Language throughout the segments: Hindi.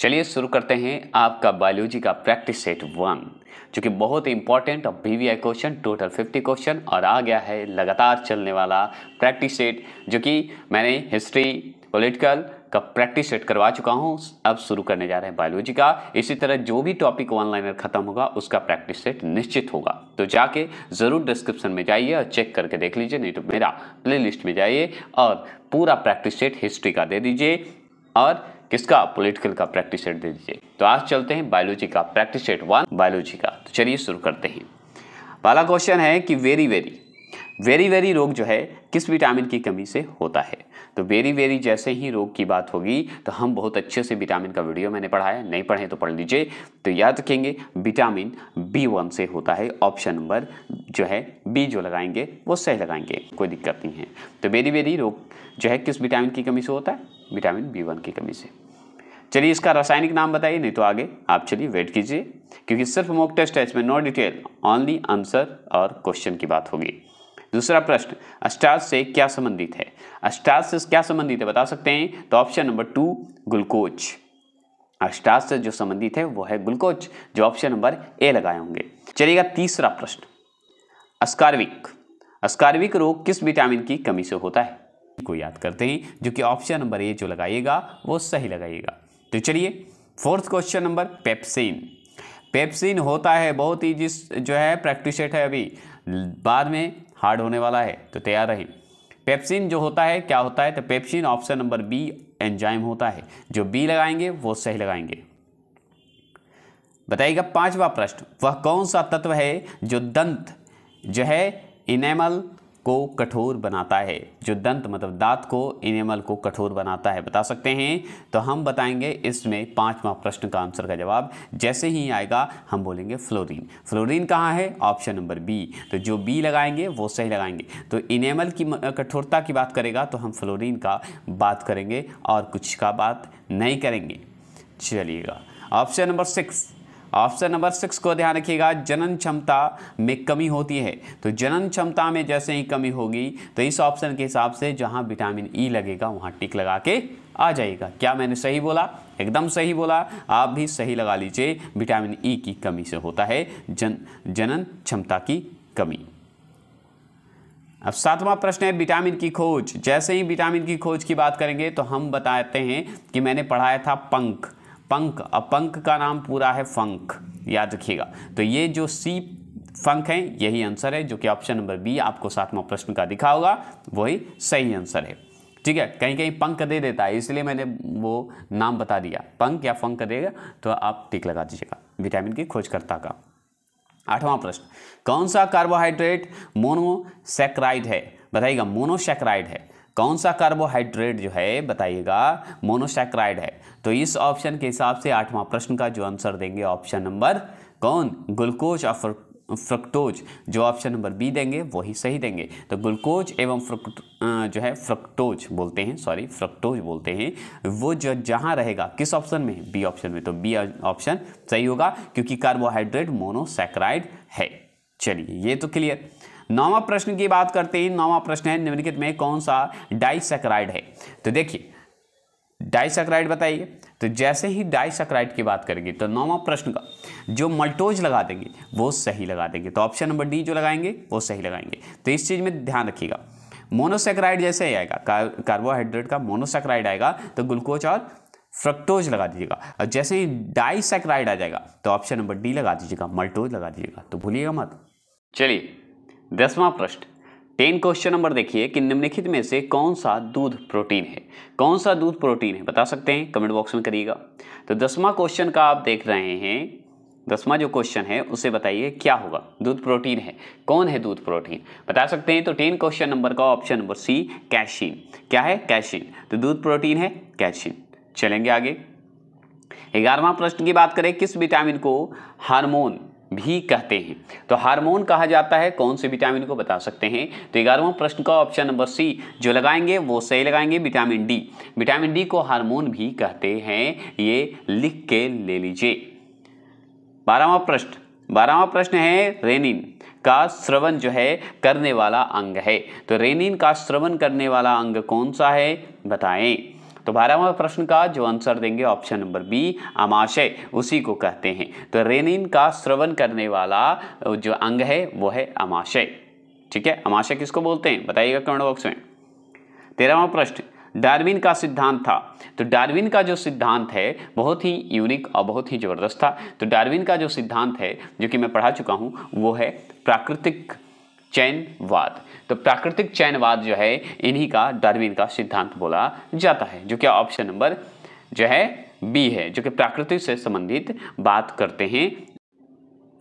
चलिए शुरू करते हैं आपका बायोलॉजी का प्रैक्टिस सेट वन जो कि बहुत ही इंपॉर्टेंट और वी क्वेश्चन टोटल फिफ्टी क्वेश्चन और आ गया है लगातार चलने वाला प्रैक्टिस सेट जो कि मैंने हिस्ट्री पॉलिटिकल का प्रैक्टिस सेट करवा चुका हूँ अब शुरू करने जा रहे हैं बायोलॉजी का इसी तरह जो भी टॉपिक ऑनलाइन खत्म होगा उसका प्रैक्टिस सेट निश्चित होगा तो जाके ज़रूर डिस्क्रिप्शन में जाइए और चेक करके देख लीजिए नहीं तो मेरा प्ले में जाइए और पूरा प्रैक्टिस सेट हिस्ट्री का दे दीजिए और किसका पॉलिटिकल का प्रैक्टिस सेट दे दीजिए तो आज चलते हैं बायोलॉजी का प्रैक्टिस सेट वन बायोलॉजी का तो चलिए शुरू करते हैं पहला क्वेश्चन है कि वेरी वेरी वेरी वेरी रोग जो है किस विटामिन की कमी से होता है तो वेरी वेरी जैसे ही रोग की बात होगी तो हम बहुत अच्छे से विटामिन का वीडियो मैंने पढ़ा है नहीं पढ़े तो पढ़ लीजिए तो याद रखेंगे विटामिन बी वन से होता है ऑप्शन नंबर जो है बी जो लगाएंगे वो सही लगाएंगे कोई दिक्कत नहीं है तो वेरी वेरी रोग जो है किस विटामिन की कमी से होता है विटामिन बी वन की कमी से चलिए इसका रासायनिक नाम बताइए नहीं तो आगे आप चलिए वेट कीजिए क्योंकि सिर्फ मॉक टेस्ट है इसमें नो डिटेल ऑनली आंसर और क्वेश्चन की बात होगी दूसरा प्रश्न अस्टार्च से क्या संबंधित है अस्टार्च से क्या संबंधित है बता सकते हैं तो ऑप्शन नंबर टू ग्लूकोज अस्टार्च से जो संबंधित है वो है ग्लूकोज जो ऑप्शन नंबर ए लगाए होंगे चलिएगा तीसरा प्रश्न अस्कार्विक अस्कार्विक रोग किस विटामिन की कमी से होता है को याद करते हैं जो कि ऑप्शन नंबर ए जो लगाइएगा वो सही लगाइएगा तो चलिए fourth question number pepsin pepsin होता है बहुत ही जिस जो है प्रैक्टिस है अभी बाद में हार्ड होने वाला है तो तैयार रहें पेप्सिन जो होता है क्या होता है तो pepsin option number B enzyme होता है जो बी लगाएंगे वो सही लगाएंगे बताइएगा पांचवा प्रश्न वह कौन सा तत्व है जो दंत जो है इनेमल को कठोर बनाता है जो दंत मतलब दांत को इनेमल को कठोर बनाता है बता सकते हैं तो हम बताएंगे इसमें पांचवा प्रश्न का आंसर का जवाब जैसे ही आएगा हम बोलेंगे फ्लोरीन फ्लोरीन कहाँ है ऑप्शन नंबर बी तो जो बी लगाएंगे वो सही लगाएंगे तो इनेमल की कठोरता की बात करेगा तो हम फ्लोरिन का बात करेंगे और कुछ का बात नहीं करेंगे चलिएगा option number six option number six को ध्यान रखिएगा जनन क्षमता में कमी होती है तो जनन क्षमता में जैसे ही कमी होगी तो इस ऑप्शन के हिसाब से जहां विटामिन ई e लगेगा वहां टिक लगा के आ जाएगा क्या मैंने सही बोला एकदम सही बोला आप भी सही लगा लीजिए विटामिन ई e की कमी से होता है जन जनन क्षमता की कमी अब सातवां प्रश्न है विटामिन की खोज जैसे ही विटामिन की खोज की बात करेंगे तो हम बताते हैं कि मैंने पढ़ाया था पंख पंख अब पंख का नाम पूरा है फंक याद रखिएगा तो ये जो सी फंक है यही आंसर है जो कि ऑप्शन नंबर बी आपको सातवां प्रश्न का दिखा होगा वही सही आंसर है ठीक है कहीं कहीं पंख दे देता है इसलिए मैंने वो नाम बता दिया पंख या फंक देगा तो आप टिक लगा दीजिएगा विटामिन की खोजकर्ता का आठवां प्रश्न कौन सा कार्बोहाइड्रेट मोनोसेक्राइड है बताइएगा मोनोसेक्राइड है कौन सा कार्बोहाइड्रेट जो है बताइएगा मोनोसेक्राइड है तो इस ऑप्शन के हिसाब से आठवां प्रश्न का जो आंसर देंगे ऑप्शन नंबर कौन ग्लूकोज और फ्रक्टोज जो ऑप्शन नंबर बी देंगे वही सही देंगे तो ग्लूकोज एवं फ्रक्ट जो है फ्रक्टोज बोलते हैं सॉरी फ्रक्टोज बोलते हैं वो जो जहाँ रहेगा किस ऑप्शन में बी ऑप्शन में तो बी ऑप्शन सही होगा क्योंकि कार्बोहाइड्रेट मोनोसेक्राइड है चलिए ये तो क्लियर नौवा प्रश्न की बात करते हैं नौवा प्रश्न है निम्नलिखित में कौन सा डाइसेक्राइड है तो देखिए डाइसक्राइड बताइए तो जैसे ही डाइसक्राइड की बात करेंगे तो नौवा प्रश्न का जो मल्टोज लगा देंगे वो सही लगा देंगे तो ऑप्शन नंबर डी जो लगाएंगे वो सही लगाएंगे तो इस चीज़ में ध्यान रखिएगा मोनोसेक्राइड जैसे ही आएगा कार्बोहाइड्रेट का मोनोसेक्राइड आएगा तो ग्लूकोज और फ्रक्टोज लगा दीजिएगा और जैसे ही डाइसेक्राइड आ जाएगा तो ऑप्शन नंबर डी लगा दीजिएगा मल्टोज लगा दीजिएगा तो भूलिएगा मत चलिए दसवां प्रश्न टेन क्वेश्चन नंबर देखिए कि निम्नलिखित में से कौन सा दूध प्रोटीन है कौन सा दूध प्रोटीन है बता सकते हैं कमेंट बॉक्स में करिएगा तो दसवां क्वेश्चन का आप देख रहे हैं दसवां जो क्वेश्चन है उसे बताइए क्या होगा दूध प्रोटीन है कौन है दूध प्रोटीन बता सकते हैं तो टेन क्वेश्चन नंबर का ऑप्शन नंबर सी कैशिन क्या है कैशिन तो दूध प्रोटीन है कैशिन चलेंगे आगे ग्यारहवा प्रश्न की बात करें किस विटामिन को हार्मोन भी कहते हैं तो हार्मोन कहा जाता है कौन से विटामिन को बता सकते हैं तो ग्यारहवा प्रश्न का ऑप्शन नंबर सी जो लगाएंगे वो सही लगाएंगे विटामिन डी विटामिन डी को हार्मोन भी कहते हैं ये लिख के ले लीजिए बारहवा प्रश्न बारहवा प्रश्न है रेनिन का श्रवण जो है करने वाला अंग है तो रेनिन का श्रवण करने वाला अंग कौन सा है बताएं तो बारहवा प्रश्न का जो आंसर देंगे ऑप्शन नंबर बी आमाशय उसी को कहते हैं तो रेनिन का श्रवण करने वाला जो अंग है वो है अमाशय ठीक है अमाशय किसको बोलते हैं बताइएगा कमेंट बॉक्स में तेरहवा प्रश्न डार्विन का सिद्धांत था तो डार्विन का जो सिद्धांत है बहुत ही यूनिक और बहुत ही ज़बरदस्त था तो डार्विन का जो सिद्धांत है जो कि मैं पढ़ा चुका हूँ वो है प्राकृतिक चयनवाद तो प्राकृतिक चयनवाद जो है इन्हीं का डार्विन का सिद्धांत बोला जाता है जो क्या ऑप्शन नंबर जो है बी है जो कि प्राकृतिक से संबंधित बात करते हैं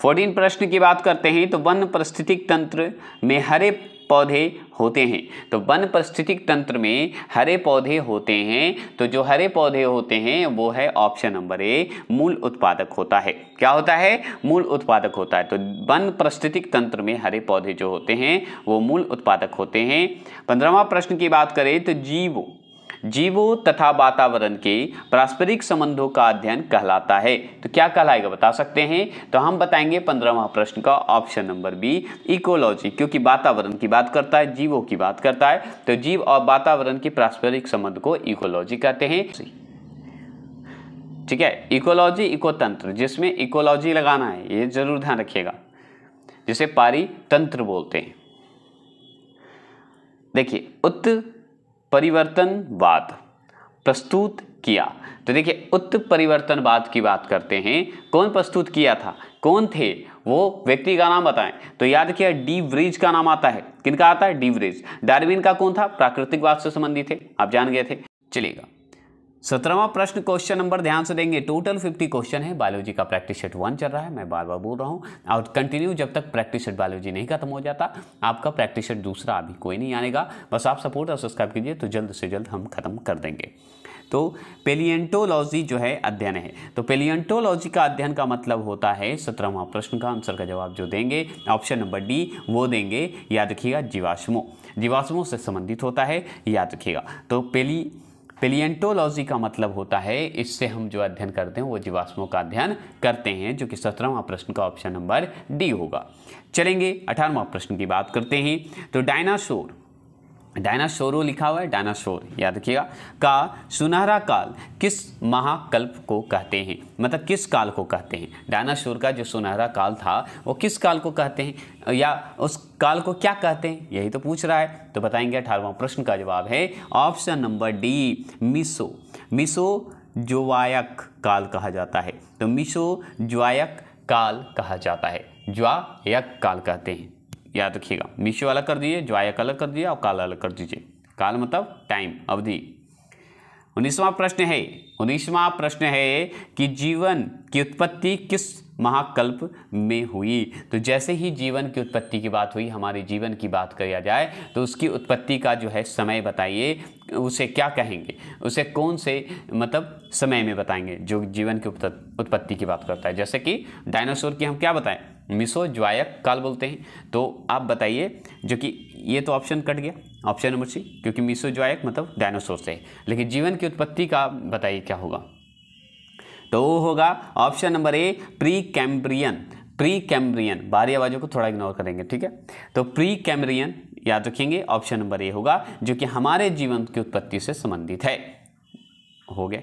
फोर्टीन प्रश्न की बात करते हैं तो वन परिस्थितिक तंत्र में हरे पौधे होते हैं तो वन परिस्थितिक तंत्र में हरे पौधे होते हैं तो जो हरे पौधे होते हैं वो है ऑप्शन नंबर ए मूल उत्पादक होता है क्या होता है मूल उत्पादक होता है तो वन परिस्थितिक तंत्र में हरे पौधे जो होते हैं वो मूल उत्पादक होते हैं पंद्रहवा प्रश्न की बात करें तो जीव जीवों तथा वातावरण के पारस्परिक संबंधों का अध्ययन कहलाता है तो क्या कहलाएगा बता सकते हैं तो हम बताएंगे पंद्रहवा प्रश्न का ऑप्शन नंबर बी इकोलॉजी क्योंकि वातावरण की बात करता है जीवों की बात करता है तो जीव और वातावरण के पारस्परिक संबंध को इकोलॉजी कहते हैं ठीक है इकोलॉजी इकोतंत्र जिसमें इकोलॉजी लगाना है ये जरूर ध्यान रखिएगा जिसे पारी तंत्र बोलते हैं देखिए उत्तर परिवर्तनवाद प्रस्तुत किया तो देखिए उत्त परिवर्तनवाद की बात करते हैं कौन प्रस्तुत किया था कौन थे वो व्यक्ति का नाम बताएं तो याद किया डी ब्रिज का नाम आता है किनका आता है डी ब्रिज डार्विन का कौन था प्राकृतिकवाद से संबंधित थे आप जान गए थे चलिएगा सत्रहवा प्रश्न क्वेश्चन नंबर ध्यान से देंगे टोटल फिफ्टी क्वेश्चन है बायोलॉजी का प्रैक्टिस सेट वन चल रहा है मैं बार बार बोल रहा हूँ और कंटिन्यू जब तक प्रैक्टिस सेट बायोलॉजी नहीं खत्म हो जाता आपका प्रैक्टिस सेट दूसरा अभी कोई नहीं आनेगा बस आप सपोर्ट और सब्सक्राइब कीजिए तो जल्द से जल्द हम खत्म कर देंगे तो पेलियंटोलॉजी जो है अध्ययन है तो पेलियंटोलॉजी का अध्ययन का मतलब होता है सत्रहवा प्रश्न का आंसर का जवाब जो देंगे ऑप्शन नंबर डी वो देंगे याद रखिएगा जीवाश्मों जीवाश्मों से संबंधित होता है याद रखिएगा तो पेली पेलियंटोलॉजी का मतलब होता है इससे हम जो अध्ययन करते हैं वो जीवाश्मों का अध्ययन करते हैं जो कि सत्रहवा प्रश्न का ऑप्शन नंबर डी होगा चलेंगे अठारहवा प्रश्न की बात करते हैं तो डायनासोर डायनासोरो लिखा हुआ है डायनासोर याद रखिएगा का सुनहरा काल किस महाकल्प को कहते हैं मतलब किस काल को कहते हैं डायनासोर का जो सुनहरा काल था वो किस काल को कहते हैं या उस काल को क्या कहते हैं यही तो पूछ रहा है तो बताएंगे अठारहवा प्रश्न का जवाब है ऑप्शन नंबर डी मिसो मिसो ज्वायक काल कहा जाता है तो मिसो ज्वायक काल कहा जाता है ज्वायक काल कहते हैं याद रखिएगा मीशो अलग कर दिए आयक अलग कर दिया और काल अलग कर दीजिए काल मतलब टाइम अवधि उन्नीसवा प्रश्न है उन्नीसवा प्रश्न है कि जीवन की उत्पत्ति किस महाकल्प में हुई तो जैसे ही जीवन की उत्पत्ति की बात हुई हमारे जीवन की बात किया जाए तो उसकी उत्पत्ति का जो है समय बताइए उसे क्या कहेंगे उसे कौन से मतलब समय में बताएंगे जो जीवन की उत्पत्ति की बात करता है जैसे कि डायनासोर की हम क्या बताएं मिसोज्वायक काल बोलते हैं तो आप बताइए जो कि ये तो ऑप्शन कट गया ऑप्शन नंबर सी क्योंकि मिसोज्वायक मतलब डायनासोर से लेकिन जीवन की उत्पत्ति का बताइए क्या होगा तो वो होगा option number A Precambrian Precambrian बारी आवाज़ों को थोड़ा इग्नोर करेंगे ठीक है तो प्री कैम्ब्रियन याद रखेंगे ऑप्शन नंबर ए होगा जो कि हमारे जीवन की उत्पत्ति से संबंधित है हो गया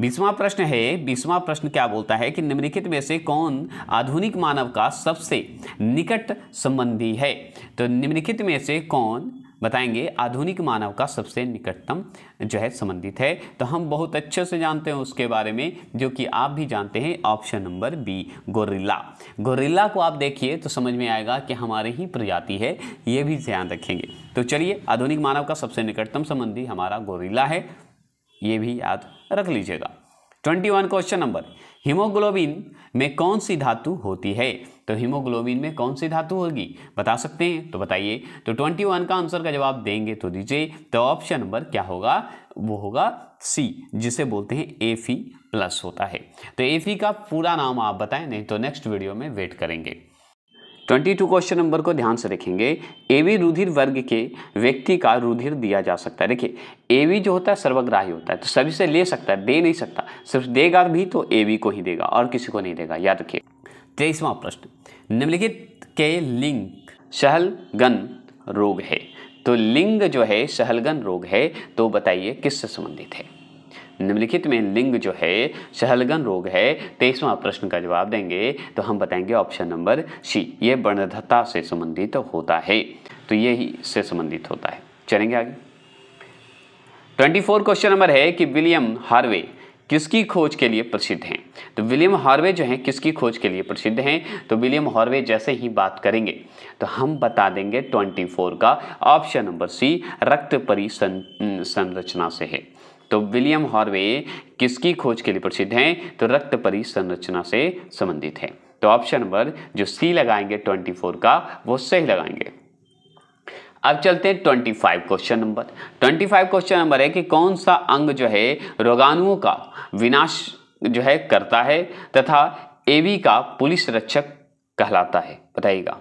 बीसवा प्रश्न है बीसवा प्रश्न क्या बोलता है कि निम्नलिखित में से कौन आधुनिक मानव का सबसे निकट संबंधी है तो निम्नलिखित में से कौन बताएंगे आधुनिक मानव का सबसे निकटतम जो है संबंधित है तो हम बहुत अच्छे से जानते हैं उसके बारे में जो कि आप भी जानते हैं option number B gorilla gorilla को आप देखिए तो समझ में आएगा कि हमारे ही प्रजाति है ये भी ध्यान रखेंगे तो चलिए आधुनिक मानव का सबसे निकटतम संबंधी हमारा गोरिल्ला है ये भी याद रख लीजिएगा twenty one question number haemoglobin में कौन सी धातु होती है तो हीमोग्लोबिन में कौन सी धातु होगी बता सकते हैं तो बताइए तो ट्वेंटी वन का आंसर का जवाब देंगे तो दीजिए तो ऑप्शन नंबर क्या होगा वो होगा सी जिसे बोलते हैं ए प्लस e होता है तो ए e का पूरा नाम आप बताएं नहीं तो नेक्स्ट वीडियो में वेट करेंगे ट्वेंटी टू क्वेश्चन नंबर को ध्यान से देखेंगे एवी रुधिर वर्ग के व्यक्ति का रुधिर दिया जा सकता है देखिए एवी जो होता है सर्वग्राही होता है तो सभी से ले सकता है दे नहीं सकता सिर्फ देगा भी तो एवी को ही देगा और किसी को नहीं देगा याद रखिए तेईसवा प्रश्न निम्नलिखित के लिंग सहलगन रोग है तो लिंग जो है सहलगन रोग है तो बताइए किससे संबंधित है निम्नलिखित में लिंग जो है शहलगन रोग है तेईसवा प्रश्न का जवाब देंगे तो हम बताएंगे ऑप्शन नंबर सी ये वर्णधता से संबंधित तो होता है तो ये ही से संबंधित होता है चलेंगे आगे ट्वेंटी फोर क्वेश्चन नंबर है कि विलियम हार्वे किसकी खोज के लिए प्रसिद्ध हैं तो विलियम हार्वे जो हैं किसकी खोज के लिए प्रसिद्ध हैं तो विलियम हार्वे जैसे ही बात करेंगे तो हम बता देंगे 24 का ऑप्शन नंबर सी रक्त परिसंरचना से है तो विलियम हॉर्वे किसकी खोज के लिए प्रसिद्ध हैं तो रक्त परिसंरचना से संबंधित है तो ऑप्शन नंबर जो सी लगाएंगे ट्वेंटी फोर का वो सही लगाएंगे अब चलते हैं twenty five question number twenty five question number है कि कौन सा अंग जो है रोगाणुओं का विनाश जो है करता है तथा एवी का पुलिस रक्षक कहलाता है बताइएगा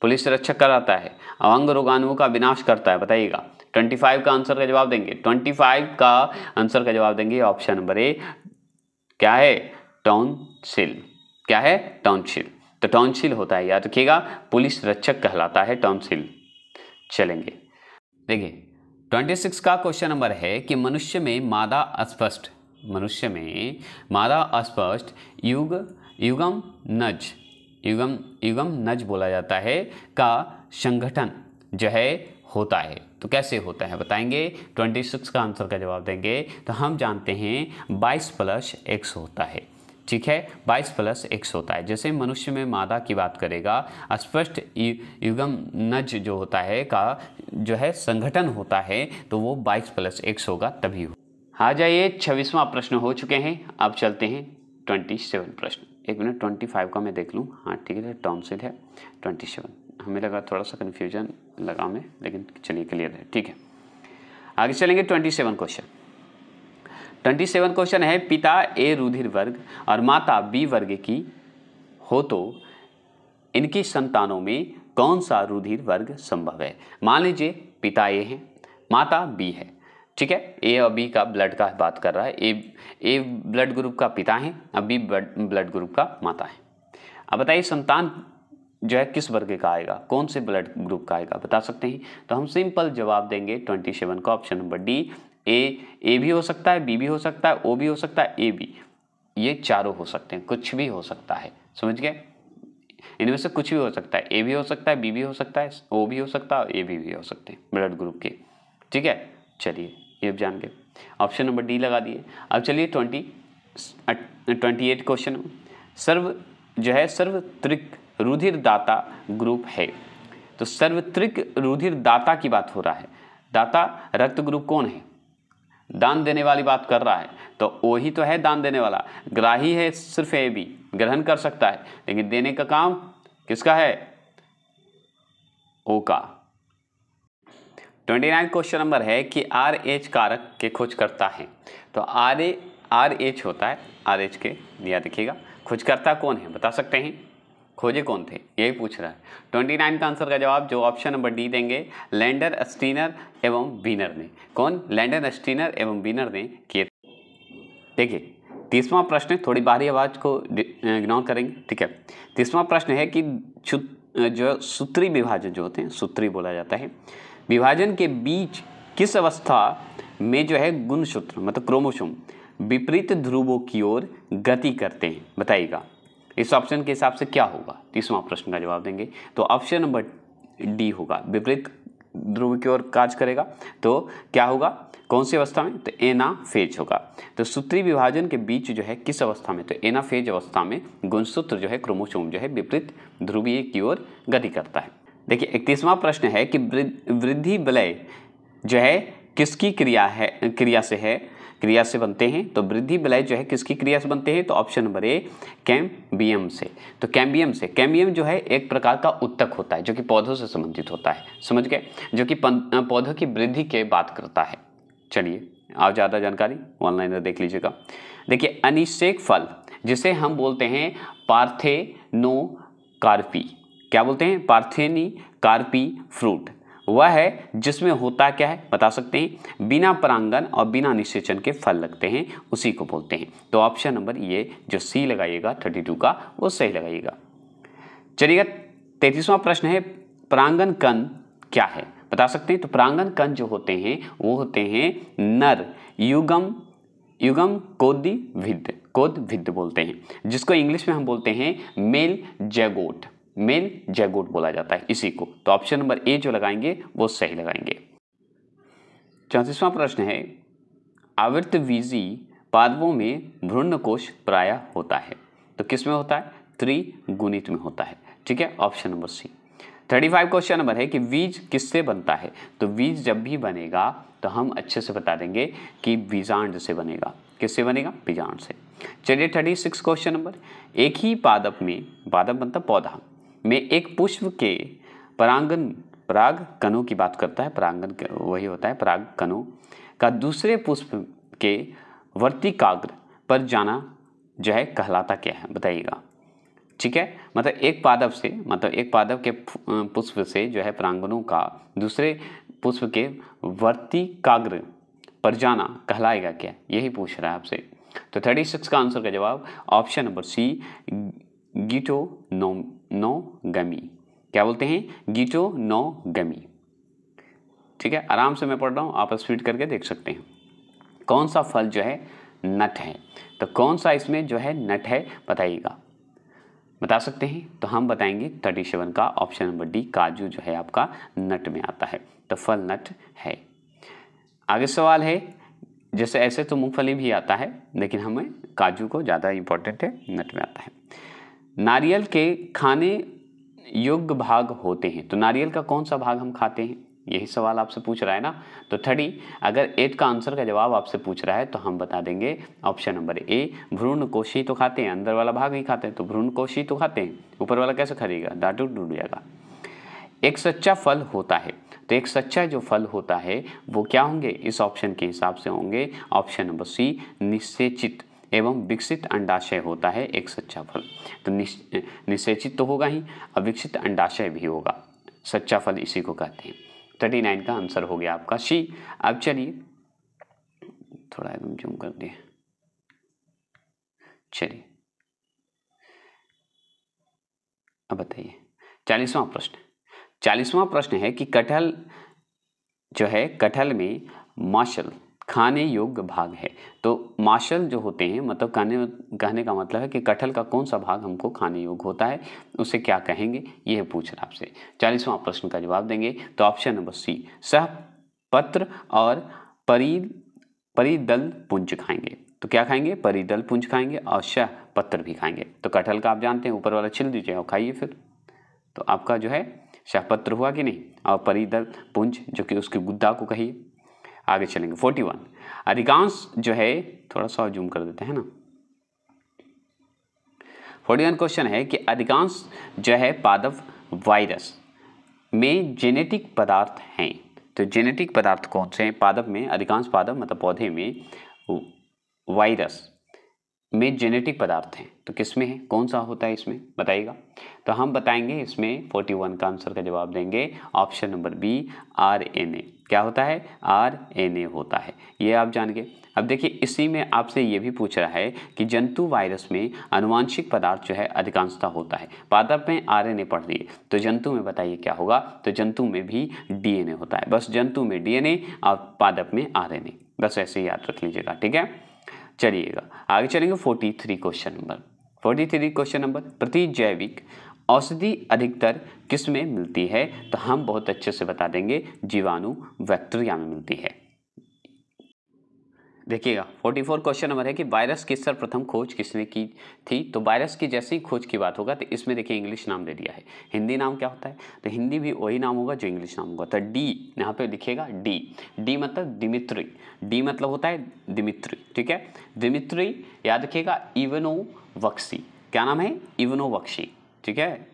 पुलिस रक्षक कराता है अंग रोगाणुओं का विनाश करता है बताइएगा ट्वेंटी फाइव का आंसर का जवाब देंगे ट्वेंटी फाइव का आंसर का जवाब देंगे ऑप्शन नंबर ए क्या है टाउनशिल क्या है टाउनशिल तो टाउनशिल होता है याद रखिएगा पुलिस रक्षक कहलाता है टाउनशिल चलेंगे देखिए ट्वेंटी सिक्स का क्वेश्चन नंबर है कि मनुष्य में मादा अस्पष्ट मनुष्य में मादा अस्पष्ट युग युगम नज युगम युगम नज बोला जाता है का संगठन जो है होता है तो कैसे होता है बताएंगे 26 का आंसर का जवाब देंगे तो हम जानते हैं 22 प्लस एक्स होता है ठीक है 22 प्लस एक्स होता है जैसे मनुष्य में मादा की बात करेगा स्पष्ट युगम नज जो होता है का जो है संगठन होता है तो वो 22 प्लस एक्स होगा तभी हो आ जाइए छब्बीसवा प्रश्न हो चुके हैं अब चलते हैं ट्वेंटी सेवन प्रश्न एक मिनट ट्वेंटी फाइव का मैं देख लूँ हाँ ठीक है टॉन्सिल है ट्वेंटी सेवन हमें लगा थोड़ा सा कन्फ्यूजन लगा में लेकिन चलिए क्लियर है ठीक है आगे चलेंगे twenty seven question twenty seven question है पिता ए रुधिर वर्ग और माता बी वर्ग की हो तो इनकी संतानों में कौन सा रुधिर वर्ग संभव है मान लीजिए पिता ए हैं माता बी है ठीक है ए और बी का ब्लड का बात कर रहा है ए ए ब्लड ग्रुप का पिता है और बी ब्लड ग्रुप का माता है अब बताइए संतान जो है किस वर्ग का आएगा कौन से ब्लड ग्रुप का आएगा बता सकते हैं तो हम सिंपल जवाब देंगे ट्वेंटी सेवन का option number D A A भी हो सकता है बी भी हो सकता है ओ भी हो सकता है ए बी ये चारों हो सकते हैं कुछ भी हो सकता है समझ गए इनमें से कुछ भी हो सकता है ए भी हो सकता है बी भी हो सकता है ओ भी हो सकता है ए बी भी हो सकते हैं ब्लड ग्रुप के ठीक है चलिए ये जान गए ऑप्शन नंबर डी लगा दिए अब चलिए ट्वेंटी ट्वेंटी एट क्वेश्चन सर्व जो है सर्व त्रिक रुधिर दाता ग्रुप है तो सर्वत्रिक रुधिर दाता की बात हो रहा है दाता रक्त ग्रुप कौन है दान देने वाली बात कर रहा है तो वो ही तो है दान देने वाला ग्राही है सिर्फ ए भी ग्रहण कर सकता है लेकिन देने का काम किसका है ओ का ट्वेंटी नाइन क्वेश्चन नंबर है कि आर एच कारक के खोज करता है तो आर ए आर एच होता है आर एच के दिया देखिएगा खोजकर्ता कौन है बता सकते हैं खोजे कौन थे यही पूछ रहा है ट्वेंटी नाइन का आंसर का जवाब जो ऑप्शन नंबर डी देंगे लैंडर स्टीनर एवं बीनर ने कौन लैंडर स्टीनर एवं बीनर ने किए देखिए तीसवा प्रश्न थोड़ी बाहरी आवाज़ को इग्नोर करेंगे ठीक है तीसवा प्रश्न है कि जो सूत्री विभाजन जो होते हैं सूत्री बोला जाता है विभाजन के बीच किस अवस्था में जो है गुणसूत्र मतलब क्रोमोसोम विपरीत ध्रुवों की ओर गति करते हैं बताइएगा इस ऑप्शन के हिसाब से क्या होगा तीसवा प्रश्न का जवाब देंगे तो ऑप्शन नंबर डी होगा विपरीत ध्रुव की ओर काज करेगा तो क्या होगा कौन सी अवस्था में तो एना फेज होगा तो सूत्री विभाजन के बीच जो है किस अवस्था में तो एना फेज अवस्था में गुणसूत्र जो है क्रोमोसोम जो है विपरीत ध्रुवीय की ओर गति करता है देखिए इकतीसवा प्रश्न है कि वृद्धि वलय जो है किसकी क्रिया है क्रिया से है क्रिया से बनते हैं तो वृद्धि विलय जो है किसकी क्रिया से बनते हैं तो ऑप्शन नंबर ए कैम्बियम से तो कैम्बियम से कैम्बियम जो है एक प्रकार का उत्तक होता है जो कि पौधों से संबंधित होता है समझ गए जो कि पौधों की वृद्धि के बात करता है चलिए आप ज़्यादा जानकारी ऑनलाइन देख लीजिएगा देखिए अनिषेक फल जिसे हम बोलते हैं पार्थेनो कार्पी क्या बोलते हैं पार्थेनी कार्पी फ्रूट वह है जिसमें होता क्या है बता सकते हैं बिना परांगन और बिना निषेचन के फल लगते हैं उसी को बोलते हैं तो ऑप्शन नंबर ये जो सी लगाइएगा थर्टी टू का वो सही लगाइएगा चलिएगा तैतीसवां प्रश्न है परांगन कन क्या है बता सकते हैं तो प्रांगण कन जो होते हैं वो होते हैं नर युगम युगम कोदिभिद कोदभिद बोलते हैं जिसको इंग्लिश में हम बोलते हैं मेल जैगोट मेन जैगोट बोला जाता है इसी को तो ऑप्शन नंबर ए जो लगाएंगे वो सही लगाएंगे चौंतीसवां प्रश्न है आवृत बीजी पादवों में भ्रूण कोश प्राय होता है तो किस में होता है त्रिगुणित में होता है ठीक है option number C thirty five question number है कि बीज किससे बनता है तो बीज जब भी बनेगा तो हम अच्छे से बता देंगे कि बीजांड से बनेगा किससे बनेगा बीजांड से चलिए थर्टी सिक्स क्वेश्चन नंबर एक ही पादप में पादप बनता पौधा में एक पुष्प के परांगन पराग कणों की बात करता है परांगन वही होता है पराग कणों का दूसरे पुष्प के वर्तिकाग्र पर जाना जो है कहलाता क्या है बताइएगा ठीक है मतलब एक पादप से मतलब एक पादप के पुष्प से जो है प्रांगणों का दूसरे पुष्प के वर्तिकाग्र पर जाना कहलाएगा क्या यही पूछ रहा है आपसे तो थर्टी सिक्स का आंसर का जवाब ऑप्शन नंबर सी गिटोनोम नो गमी क्या बोलते हैं गीटो गमी ठीक है आराम से मैं पढ़ रहा हूँ आप स्पीड करके देख सकते हैं कौन सा फल जो है नट है तो कौन सा इसमें जो है नट है बताइएगा बता सकते हैं तो हम बताएंगे थर्टी सेवन का ऑप्शन नंबर डी काजू जो है आपका नट में आता है तो फल नट है आगे सवाल है जैसे ऐसे तो मूंगफली भी आता है लेकिन हमें काजू को ज़्यादा इम्पोर्टेंट है नट में आता है नारियल के खाने योग्य भाग होते हैं तो नारियल का कौन सा भाग हम खाते हैं यही सवाल आपसे पूछ रहा है ना तो थर्डी अगर एट का आंसर का जवाब आपसे पूछ रहा है तो हम बता देंगे ऑप्शन नंबर ए भ्रूण कोशी तो खाते हैं अंदर वाला भाग ही खाते हैं तो भ्रूण कोशी तो खाते हैं ऊपर वाला कैसे खरीदेगा दाटू डूब जाएगा एक सच्चा फल होता है तो एक सच्चा जो फल होता है वो क्या होंगे इस ऑप्शन के हिसाब से होंगे ऑप्शन नंबर सी निश्चेचित एवं विकसित अंडाशय होता है एक सच्चा फल तो निषेचित तो होगा ही अविकसित अंडाशय भी होगा सच्चा फल इसी को कहते हैं थर्टी नाइन का आंसर हो गया आपका सी अब चलिए थोड़ा एकदम जूम कर दिए चलिए अब बताइए चालीसवां प्रश्न चालीसवां प्रश्न है कि कटहल जो है कटहल में मार्शल खाने योग्य भाग है तो माशल जो होते हैं मतलब कहने कहने का मतलब है कि कटहल का कौन सा भाग हमको खाने योग्य होता है उसे क्या कहेंगे यह पूछ रहा आपसे चालीसवां प्रश्न का जवाब देंगे तो ऑप्शन नंबर सी सह पत्र और परी परिदल पुंज खाएंगे तो क्या खाएंगे परिदल पुंज खाएंगे और शह पत्र भी खाएंगे तो कटहल का आप जानते हैं ऊपर वाला छिल दीजिए और खाइए फिर तो आपका जो है शाहपत्र हुआ कि नहीं और परिदल पुंज जो कि उसके गुद्दा को कहिए आगे चलेंगे फोर्टी वन अधिकांश जो है थोड़ा सा जूम कर देते हैं ना फोर्टी वन क्वेश्चन है कि अधिकांश जो है पादव वायरस में जेनेटिक पदार्थ हैं तो जेनेटिक पदार्थ कौन से हैं पादप में अधिकांश पादप मतलब पौधे में वायरस में जेनेटिक पदार्थ हैं तो किस में है कौन सा होता है इसमें बताइएगा तो हम बताएंगे इसमें 41 का आंसर का जवाब देंगे ऑप्शन नंबर बी आरएनए क्या होता है आर एन ए होता है ये आप जान गए अब देखिए इसी में आपसे ये भी पूछ रहा है कि जंतु वायरस में अनुवांशिक पदार्थ जो है अधिकांशता होता है पादप में आर एन ए पढ़ दिए तो जंतु में बताइए क्या होगा तो जंतु में भी डी एन ए होता है बस जंतु में डी एन ए और पादप में आर एन ए बस ऐसे याद रख लीजिएगा ठीक है चलिएगा आगे चलेंगे forty three question number forty three question number प्रति जैविक औषधि अधिकतर किस में मिलती है तो हम बहुत अच्छे से बता देंगे जीवाणु बैक्टीरिया में मिलती है देखिएगा 44 क्वेश्चन नंबर है कि वायरस की सर्वप्रथम खोज किसने की थी तो वायरस की जैसे ही खोज की बात होगा तो इसमें देखिए इंग्लिश नाम दे दिया है हिंदी नाम क्या होता है तो हिंदी भी वही नाम होगा जो इंग्लिश नाम होगा तो डी यहाँ पे लिखिएगा डी डी मतलब दिमित्री डी मतलब होता है दिमित्री ठीक है दिमित्री याद रखिएगा इवनो क्या नाम है इवनो ठीक है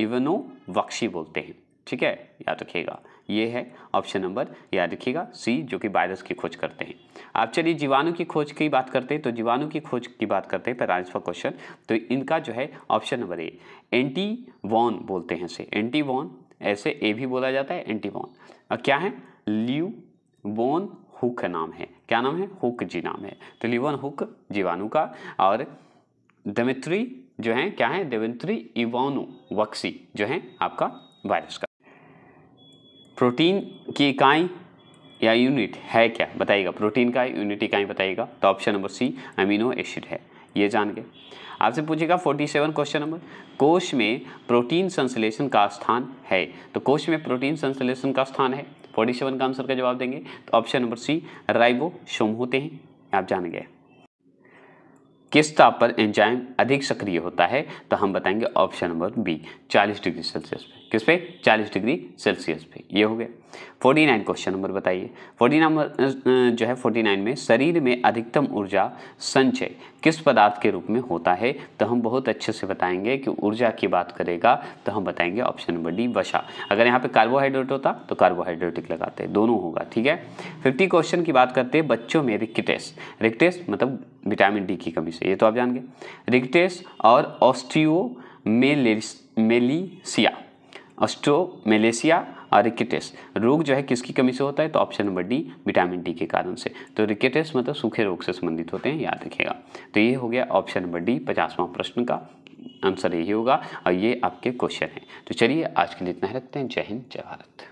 इवनो वक्शी बोलते हैं ठीक है याद रखिएगा ये है ऑप्शन नंबर याद रखिएगा सी जो कि वायरस की खोज करते हैं आप चलिए जीवाणु की खोज की बात करते हैं तो जीवाणु की खोज की बात करते हैं पैरालिसवा क्वेश्चन तो इनका जो है ऑप्शन नंबर ए एंटी वॉन बोलते हैं से एंटी वॉन ऐसे ए भी बोला जाता है एंटी वॉन क्या है ल्यू वॉन हुक नाम है क्या नाम है हुक जी नाम है तो लिवन हुक जीवाणु का और दमित्री जो हैं क्या है देवेंत्री इवानो वक्सी जो है आपका वायरस का प्रोटीन की इकाई या यूनिट है क्या बताइएगा प्रोटीन का यूनिट इकाई बताइएगा तो option number C amino acid है ये जान गए आपसे पूछेगा 47 क्वेश्चन नंबर कोश में प्रोटीन संश्लेषण का स्थान है तो कोश में प्रोटीन संश्लेषण का स्थान है 47 का आंसर का जवाब देंगे तो ऑप्शन नंबर सी राइबोसोम होते हैं आप जान गए किस ताप पर एंजाइम अधिक सक्रिय होता है तो हम बताएंगे option number B 40 degree Celsius पे किस पे 40 डिग्री सेल्सियस पे ये हो गया 49 क्वेश्चन नंबर बताइए 49 नंबर जो है 49 में शरीर में अधिकतम ऊर्जा संचय किस पदार्थ के रूप में होता है तो हम बहुत अच्छे से बताएंगे कि ऊर्जा की बात करेगा तो हम बताएंगे ऑप्शन नंबर डी वसा अगर यहाँ पे कार्बोहाइड्रेट होता तो कार्बोहाइड्रेटिक लगाते दोनों होगा ठीक है फिफ्टी क्वेश्चन की बात करते हैं बच्चों में रिक्टेस रिक्टेस मतलब विटामिन डी की कमी से ये तो आप जान गए रिक्टेस और ऑस्ट्रियो मेलेसिया ऑस्ट्रो मलेशिया और रिकेटेस रोग जो है किसकी कमी से होता है तो option number D vitamin D के कारण से तो रिकेटेस मतलब सूखे रोग से संबंधित होते हैं याद रखिएगा तो ये हो गया ऑप्शन नंबर डी पचासवां प्रश्न का आंसर यही होगा और ये आपके क्वेश्चन हैं तो चलिए आज के लिए इतना ही रखते हैं जय हिंद जय भारत